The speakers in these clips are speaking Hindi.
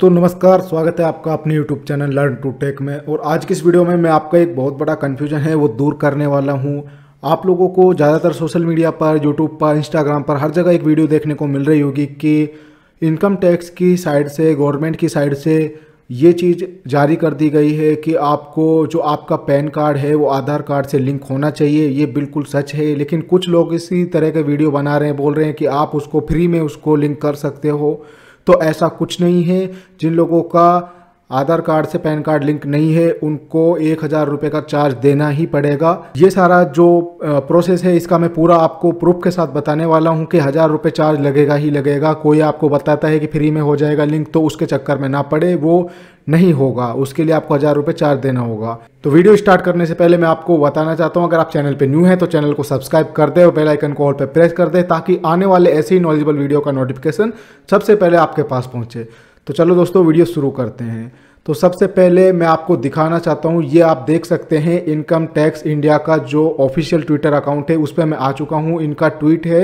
दोस्तों नमस्कार स्वागत है आपका अपने YouTube channel learn to tech में और आज की इस वीडियो में मैं आपका एक बहुत बड़ा कन्फ्यूजन है वो दूर करने वाला हूँ आप लोगों को ज़्यादातर सोशल मीडिया पर यूट्यूब पर इंस्टाग्राम पर हर जगह एक वीडियो देखने को मिल रही होगी कि इनकम टैक्स की साइड से गवर्नमेंट की साइड से ये चीज़ जारी कर दी गई है कि आपको जो आपका पैन कार्ड है वो आधार कार्ड से लिंक होना चाहिए ये बिल्कुल सच है लेकिन कुछ लोग इसी तरह के वीडियो बना रहे हैं बोल रहे हैं कि आप उसको फ्री में उसको लिंक कर सकते हो तो ऐसा कुछ नहीं है जिन लोगों का आधार कार्ड से पैन कार्ड लिंक नहीं है उनको एक हज़ार रुपये का चार्ज देना ही पड़ेगा ये सारा जो प्रोसेस है इसका मैं पूरा आपको प्रूफ के साथ बताने वाला हूँ कि हज़ार रुपये चार्ज लगेगा ही लगेगा कोई आपको बताता है कि फ्री में हो जाएगा लिंक तो उसके चक्कर में ना पड़े वो नहीं होगा उसके लिए आपको हज़ार रुपये चार्ज देना होगा तो वीडियो स्टार्ट करने से पहले मैं आपको बताना चाहता हूँ अगर आप चैनल पर न्यू हैं तो चैनल को सब्सक्राइब कर दे और बेल आइकन को ऑल पर प्रेस कर दे ताकि आने वाले ऐसे ही नॉलेजेबल वीडियो का नोटिफिकेशन सबसे पहले आपके पास पहुँचे तो चलो दोस्तों वीडियो शुरू करते हैं तो सबसे पहले मैं आपको दिखाना चाहता हूँ ये आप देख सकते हैं इनकम टैक्स इंडिया का जो ऑफिशियल ट्विटर अकाउंट है उस पर मैं आ चुका हूँ इनका ट्वीट है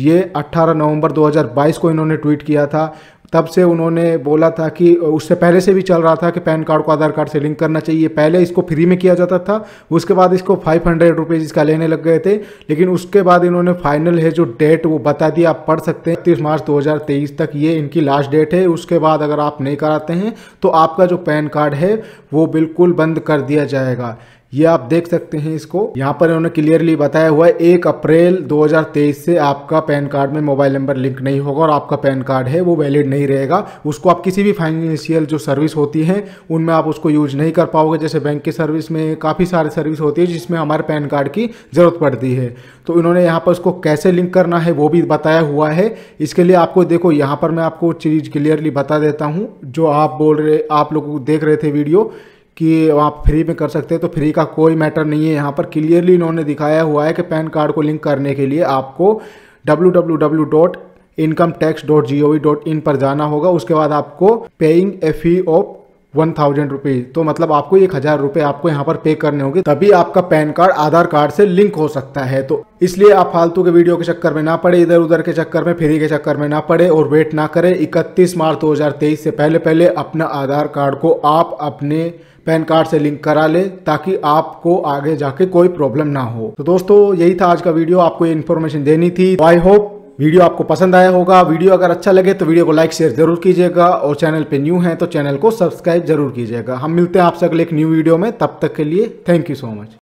ये 18 नवंबर 2022 को इन्होंने ट्वीट किया था तब से उन्होंने बोला था कि उससे पहले से भी चल रहा था कि पैन कार्ड को आधार कार्ड से लिंक करना चाहिए पहले इसको फ्री में किया जाता था उसके बाद इसको फाइव हंड्रेड रुपीज़ इसका लेने लग गए थे लेकिन उसके बाद इन्होंने फाइनल है जो डेट वो बता दिया आप पढ़ सकते हैं इकतीस मार्च 2023 तक ये इनकी लास्ट डेट है उसके बाद अगर आप नहीं कराते हैं तो आपका जो पैन कार्ड है वो बिल्कुल बंद कर दिया जाएगा ये आप देख सकते हैं इसको यहाँ पर उन्होंने क्लियरली बताया हुआ है एक अप्रैल 2023 से आपका पैन कार्ड में मोबाइल नंबर लिंक नहीं होगा और आपका पैन कार्ड है वो वैलिड नहीं रहेगा उसको आप किसी भी फाइनेंशियल जो सर्विस होती है उनमें आप उसको यूज नहीं कर पाओगे जैसे बैंक की सर्विस में काफ़ी सारी सर्विस होती है जिसमें हमारे पैन कार्ड की ज़रूरत पड़ती है तो इन्होंने यहाँ पर उसको कैसे लिंक करना है वो भी बताया हुआ है इसके लिए आपको देखो यहाँ पर मैं आपको चीज़ क्लियरली बता देता हूँ जो आप बोल रहे आप लोग देख रहे थे वीडियो कि आप फ्री में कर सकते हैं तो फ्री का कोई मैटर नहीं है यहाँ पर क्लियरली इन्होंने दिखाया हुआ है कि पैन कार्ड को लिंक करने के लिए आपको W W W dot income tax dot G O V dot in पर जाना होगा उसके बाद आपको paying a fee of one thousand rupees तो मतलब आपको एक हज़ार रुपये आपको यहाँ पर पे करने होंगे तभी आपका पैन कार्ड आधार कार्ड से लिंक हो सकता है तो इसलिए आप फालतू के वीडियो के चक्कर में ना पड़े इधर उधर के चक्कर में फ्री के चक्कर में ना पड़े और वेट ना करें इकतीस मार्च 2023 से पहले पहले अपना आधार कार्ड को आप अपने पैन कार्ड से लिंक करा ले ताकि आपको आगे जाके कोई प्रॉब्लम ना हो तो दोस्तों यही था आज का वीडियो आपको ये इन्फॉर्मेशन देनी थी आई तो होप वीडियो आपको पसंद आया होगा वीडियो अगर अच्छा लगे तो वीडियो को लाइक शेयर जरूर कीजिएगा और चैनल पे न्यू है तो चैनल को सब्सक्राइब जरूर कीजिएगा हम मिलते हैं आपसे अगले एक न्यू वीडियो में तब तक के लिए थैंक यू सो मच